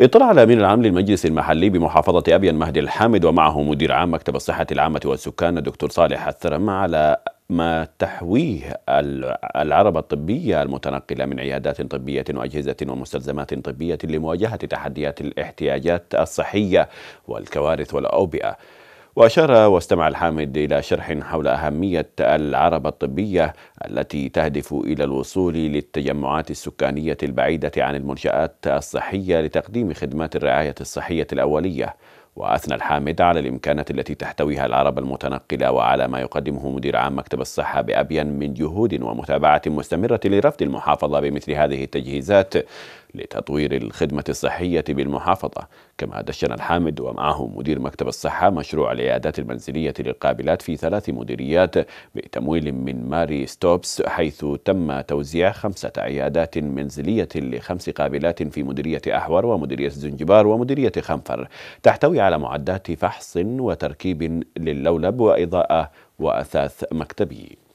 اطلع على العام للمجلس المحلي بمحافظه ابين مهدي الحامد ومعه مدير عام مكتب الصحه العامه والسكان الدكتور صالح الثرم على ما تحويه العربة الطبية المتنقلة من عيادات طبية وأجهزة ومستلزمات طبية لمواجهة تحديات الاحتياجات الصحية والكوارث والأوبئة وأشار واستمع الحامد إلى شرح حول أهمية العربة الطبية التي تهدف إلى الوصول للتجمعات السكانية البعيدة عن المنشآت الصحية لتقديم خدمات الرعاية الصحية الأولية وأثنى الحامد على الإمكانات التي تحتويها العربة المتنقلة وعلى ما يقدمه مدير عام مكتب الصحة بأبين من جهود ومتابعة مستمرة لرفض المحافظة بمثل هذه التجهيزات لتطوير الخدمة الصحية بالمحافظة كما دشن الحامد ومعه مدير مكتب الصحة مشروع العيادات المنزلية للقابلات في ثلاث مديريات بتمويل من ماري ستوبس حيث تم توزيع خمسة عيادات منزلية لخمس قابلات في مديرية أحور ومديرية زنجبار ومديرية خنفر تحتوي على معدات فحص وتركيب للولب وإضاءة وأثاث مكتبي